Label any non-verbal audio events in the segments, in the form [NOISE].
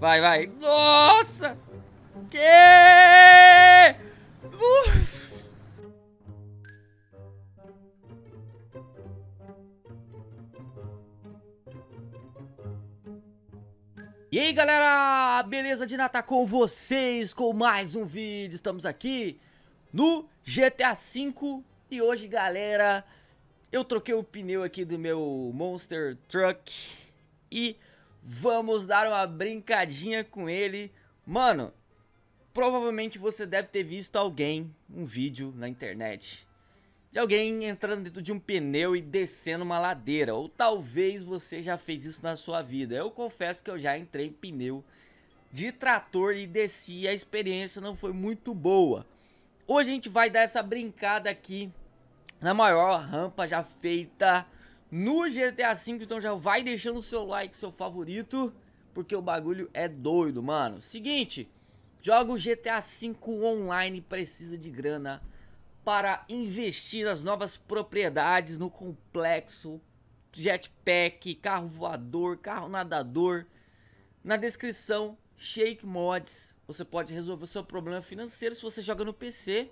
Vai, vai. Nossa! Que? Uh! E aí galera, beleza de Nata com vocês, com mais um vídeo, estamos aqui no GTA V E hoje galera, eu troquei o pneu aqui do meu Monster Truck E Vamos dar uma brincadinha com ele. Mano, provavelmente você deve ter visto alguém, um vídeo na internet, de alguém entrando dentro de um pneu e descendo uma ladeira. Ou talvez você já fez isso na sua vida. Eu confesso que eu já entrei em pneu de trator e desci e a experiência não foi muito boa. Hoje a gente vai dar essa brincada aqui na maior rampa já feita no GTA V, então já vai deixando o seu like, seu favorito, porque o bagulho é doido, mano. Seguinte, joga o GTA V online, precisa de grana para investir nas novas propriedades no complexo, jetpack, carro voador, carro nadador. Na descrição, Shake Mods, você pode resolver o seu problema financeiro se você joga no PC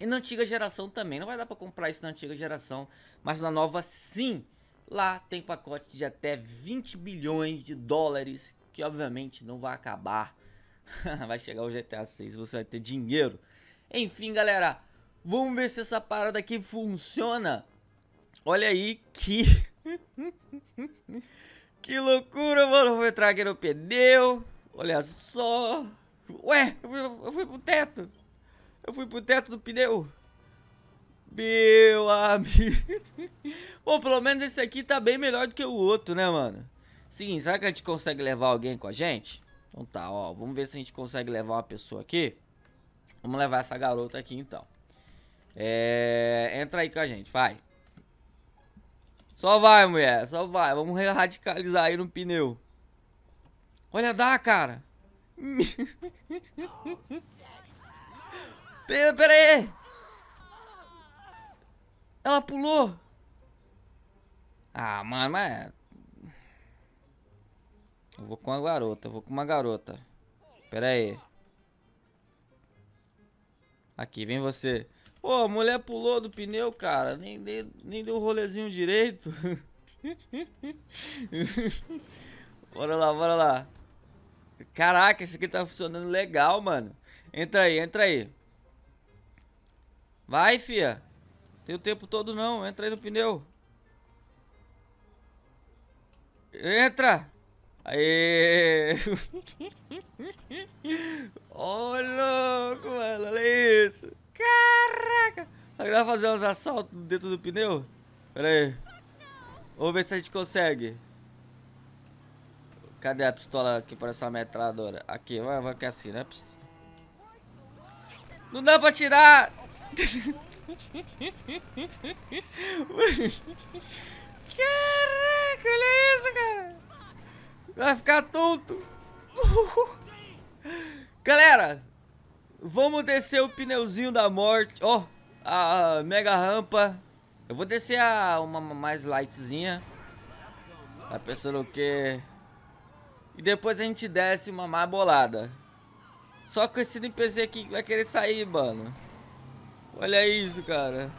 e na antiga geração também, não vai dar para comprar isso na antiga geração, mas na nova sim. Lá tem pacote de até 20 bilhões de dólares, que obviamente não vai acabar. [LAUGHS] vai chegar o GTA 6, você vai ter dinheiro. Enfim, galera, vamos ver se essa parada aqui funciona. Olha aí que [LAUGHS] Que loucura, mano. Vou entrar aqui no pneu. Olha só. Ué, eu fui, eu fui pro teto. Eu fui pro teto do pneu. Meu amigo. Bom, [LAUGHS] pelo menos esse aqui tá bem melhor do que o outro, né, mano? Seguinte, será que a gente consegue levar alguém com a gente? Então tá, ó. Vamos ver se a gente consegue levar uma pessoa aqui. Vamos levar essa garota aqui, então. É... Entra aí com a gente, vai. Só vai, mulher. Só vai. Vamos radicalizar aí no pneu. Olha, dá, cara. [LAUGHS] Pera, pera aí. Ela pulou. Ah, mano, mas... É. Eu vou com uma garota, eu vou com uma garota. Pera aí. Aqui, vem você. Pô, a mulher pulou do pneu, cara. Nem, nem, nem deu um rolezinho direito. [LAUGHS] bora lá, bora lá. Caraca, esse aqui tá funcionando legal, mano. Entra aí, entra aí. Vai, fia. Tem o tempo todo não. Entra aí no pneu. Entra. Aê. Olha, [LAUGHS] oh, louco, mano. Olha isso. Caraca. Agora fazer uns assaltos dentro do pneu? Pera aí. Vamos ver se a gente consegue. Cadê a pistola aqui para essa metralhadora? Aqui, vai, vai que é assim, né? Não dá pra tirar! [LAUGHS] Caraca, olha isso, cara. Vai ficar tonto. [LAUGHS] Galera, vamos descer o pneuzinho da morte. Ó, oh, a mega rampa. Eu vou descer a uma mais lightzinha. Tá pensando o quê? E depois a gente desce uma má bolada. Só que esse NPC aqui vai querer sair, mano. Olha isso, cara.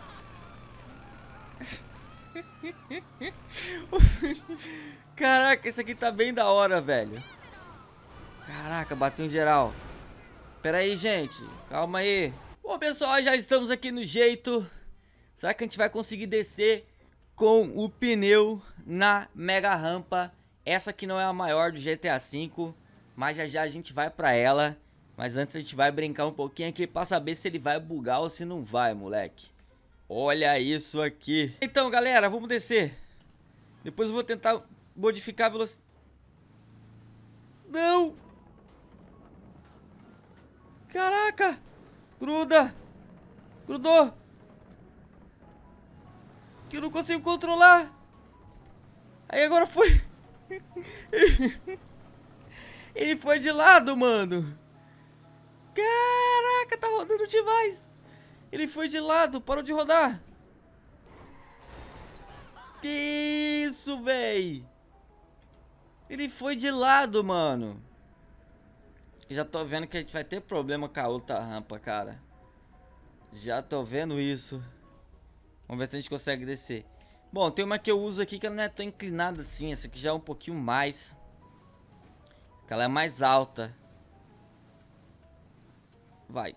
[LAUGHS] Caraca, esse aqui tá bem da hora, velho. Caraca, bateu em geral. Pera aí, gente. Calma aí. Bom, pessoal, já estamos aqui no jeito. Será que a gente vai conseguir descer com o pneu na mega rampa? Essa que não é a maior do GTA V, mas já já a gente vai pra ela. Mas antes a gente vai brincar um pouquinho aqui pra saber se ele vai bugar ou se não vai, moleque. Olha isso aqui. Então, galera, vamos descer. Depois eu vou tentar modificar a velocidade. Não! Caraca! Gruda! Grudou! Que eu não consigo controlar! Aí agora foi... [LAUGHS] Ele foi de lado, mano! Caraca, tá rodando demais. Ele foi de lado, parou de rodar. Que isso, véi. Ele foi de lado, mano. Já tô vendo que a gente vai ter problema com a outra rampa, cara. Já tô vendo isso. Vamos ver se a gente consegue descer. Bom, tem uma que eu uso aqui que ela não é tão inclinada assim. Essa aqui já é um pouquinho mais. Ela é mais alta. Vai.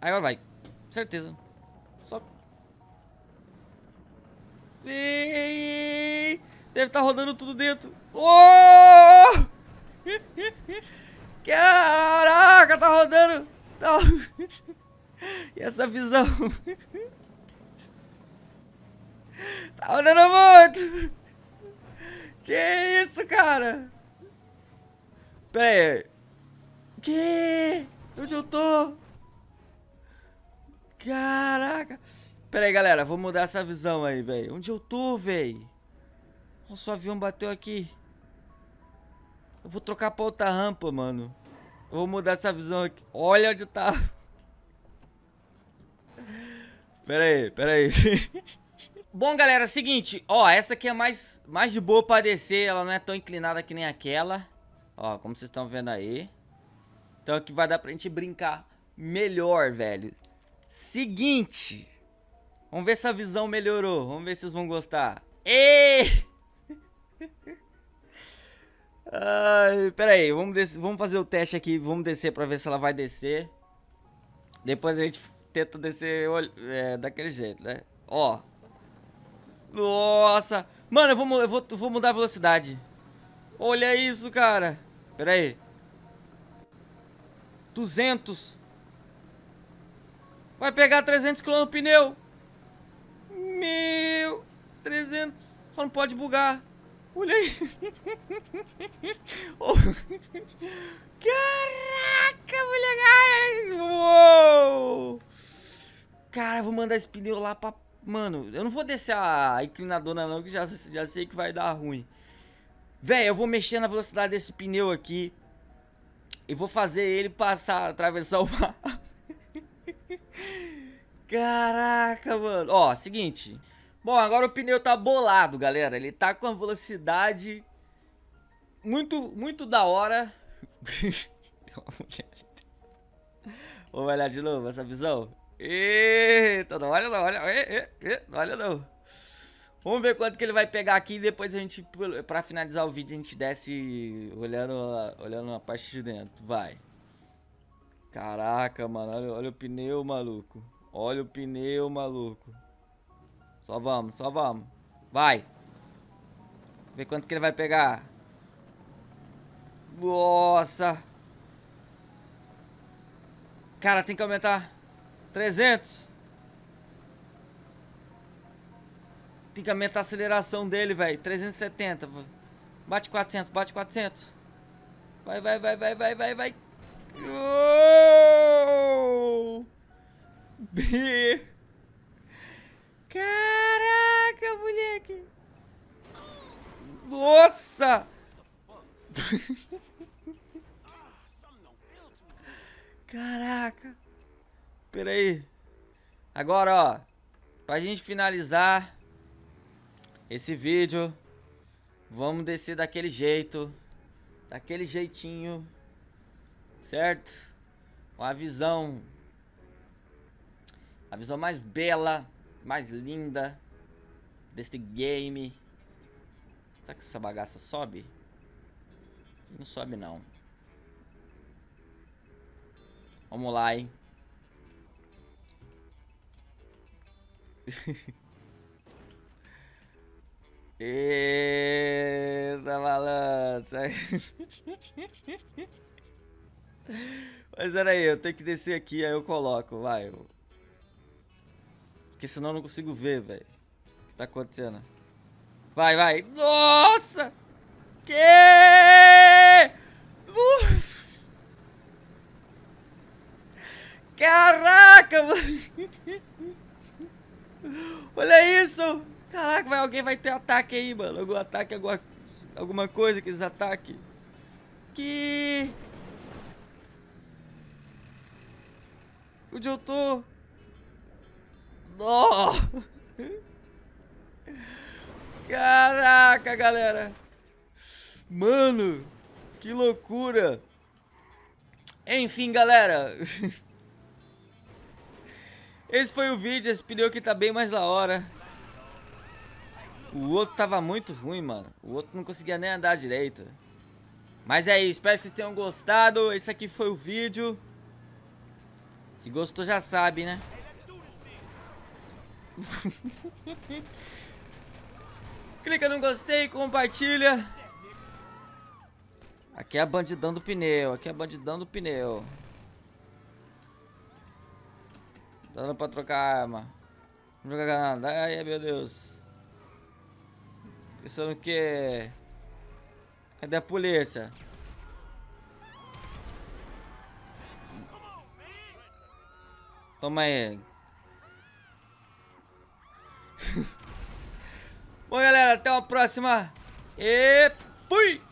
Agora vai. Certeza. Só. Deve estar tá rodando tudo dentro. Oh! [LAUGHS] Caraca, tá rodando. Tá... [LAUGHS] E essa visão? [LAUGHS] Tá rodando muito. Que isso, cara? Pera aí. Que? Onde eu tô? Caraca. Pera aí, galera. Vou mudar essa visão aí, velho. Onde eu tô, velho? Nossa, o avião bateu aqui. Eu vou trocar pra outra rampa, mano. Eu vou mudar essa visão aqui. Olha onde tá. Pera aí, pera aí. [LAUGHS] Bom, galera, é seguinte. Ó, essa aqui é mais, mais de boa pra descer. Ela não é tão inclinada que nem aquela. Ó, como vocês estão vendo aí. Então aqui vai dar pra gente brincar melhor, velho. Seguinte. Vamos ver se a visão melhorou. Vamos ver se vocês vão gostar. Ei! [LAUGHS] Ai, pera aí, vamos, vamos fazer o teste aqui, vamos descer pra ver se ela vai descer. Depois a gente tenta descer é, daquele jeito, né? Ó. Nossa. Mano, eu vou, eu vou, eu vou mudar a velocidade. Olha isso, cara. Pera aí. 200. Vai pegar 300 km no pneu. Meu, 300. Só não pode bugar. Olha aí. Oh. [LAUGHS] Caraca, moleque. Uou. Cara, vou mandar esse pneu lá pra... Mano, eu não vou descer a inclinadora não, que já, já sei que vai dar ruim. Véi, eu vou mexer na velocidade desse pneu aqui. E vou fazer ele passar, atravessar o mar. Caraca, mano. Ó, seguinte. Bom, agora o pneu tá bolado, galera. Ele tá com a velocidade muito, muito da hora. [LAUGHS] Vamos olhar de novo essa visão. Eita, não olha não, olha, não olha não. Vamos ver quanto que ele vai pegar aqui e depois a gente, pra finalizar o vídeo, a gente desce olhando, olhando a parte de dentro. Vai. Caraca, mano, olha, olha o pneu, maluco. Olha o pneu, maluco. Só vamos, só vamos. Vai. Vê quanto que ele vai pegar. Nossa. Cara, tem que aumentar. 300. Tem que aumentar a aceleração dele, velho. 370. Bate 400, bate 400. Vai, vai, vai, vai, vai, vai, vai. Uou! [LAUGHS] Caraca, moleque. Nossa. [LAUGHS] Caraca. Pera aí. Agora, ó. Pra gente finalizar esse vídeo, vamos descer daquele jeito. Daquele jeitinho. Certo? Com a visão a visão mais bela, mais linda deste game. Será que essa bagaça sobe? Não sobe não. Vamos lá, hein? [LAUGHS] Eita, balança. [LAUGHS] Mas era aí, eu tenho que descer aqui, aí eu coloco, vai. Porque senão eu não consigo ver, velho. O que tá acontecendo? Vai, vai. Nossa! Que? Caraca, mano. [LAUGHS] Olha isso. Caraca, vai, alguém vai ter ataque aí, mano. Algum ataque, alguma, alguma coisa que eles Que... Onde eu tô? Caraca, galera! Mano, que loucura! Enfim, galera. Esse foi o vídeo, esse pneu aqui tá bem mais da hora. O outro tava muito ruim, mano. O outro não conseguia nem andar direito. Mas é isso, espero que vocês tenham gostado. Esse aqui foi o vídeo. Se gostou já sabe, né? [LAUGHS] Clica no gostei, compartilha. Aqui é a bandidão do pneu, aqui é a bandidão do pneu. dando pra trocar arma. Não joga granada. Ai, meu Deus. Pensando é que... Cadê a polícia? Toma aí. Bom, galera, até a próxima. E fui!